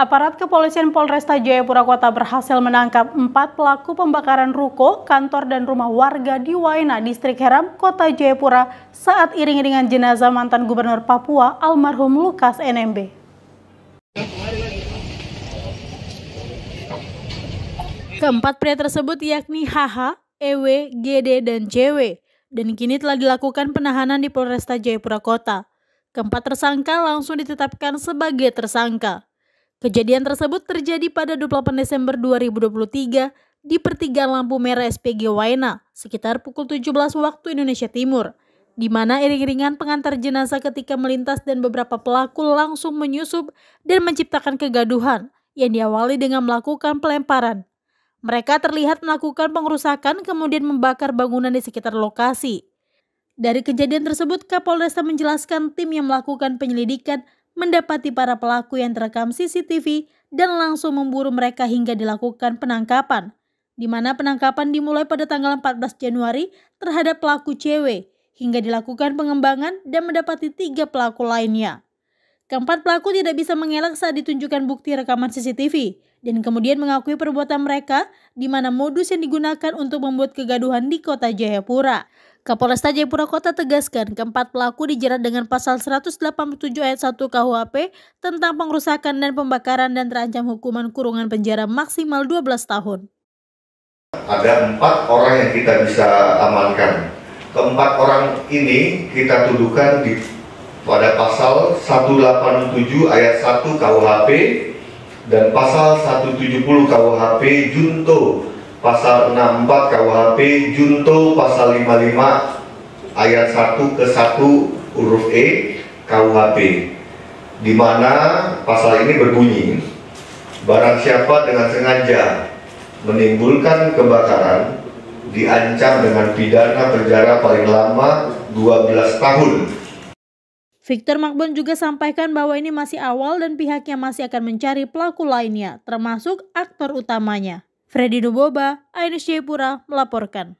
Aparat kepolisian Polresta Jayapura Kota berhasil menangkap empat pelaku pembakaran ruko, kantor, dan rumah warga di Waina, Distrik Heram, Kota Jayapura saat iring-iringan jenazah mantan Gubernur Papua almarhum Lukas NMB. Keempat pria tersebut yakni HH, EW, GD, dan JW, dan kini telah dilakukan penahanan di Polresta Jayapura Kota. Keempat tersangka langsung ditetapkan sebagai tersangka. Kejadian tersebut terjadi pada 28 Desember 2023 di pertigaan lampu merah SPG Waina sekitar pukul 17 waktu Indonesia Timur, di mana iring-iringan pengantar jenazah ketika melintas dan beberapa pelaku langsung menyusup dan menciptakan kegaduhan yang diawali dengan melakukan pelemparan. Mereka terlihat melakukan pengerusakan kemudian membakar bangunan di sekitar lokasi. Dari kejadian tersebut, Kapolresta menjelaskan tim yang melakukan penyelidikan mendapati para pelaku yang terekam CCTV dan langsung memburu mereka hingga dilakukan penangkapan. Di mana penangkapan dimulai pada tanggal 14 Januari terhadap pelaku CW hingga dilakukan pengembangan dan mendapati tiga pelaku lainnya. Keempat pelaku tidak bisa mengelak saat ditunjukkan bukti rekaman CCTV dan kemudian mengakui perbuatan mereka di mana modus yang digunakan untuk membuat kegaduhan di kota Jayapura. Kapolresta Jayapura Kota tegaskan keempat pelaku dijerat dengan pasal 187 ayat 1 KUHP tentang pengrusakan dan pembakaran dan terancam hukuman kurungan penjara maksimal 12 tahun. Ada empat orang yang kita bisa amankan. Keempat orang ini kita tuduhkan di pada pasal 187 ayat 1 KUHP dan pasal 170 KUHP junto pasal 64 KUHP junto pasal 55 ayat 1 ke 1 huruf E KUHP di mana pasal ini berbunyi barang siapa dengan sengaja menimbulkan kebakaran diancam dengan pidana penjara paling lama 12 tahun Victor Makbon juga sampaikan bahwa ini masih awal dan pihaknya masih akan mencari pelaku lainnya, termasuk aktor utamanya. Freddy Nuboba, Ainus Jayapura melaporkan.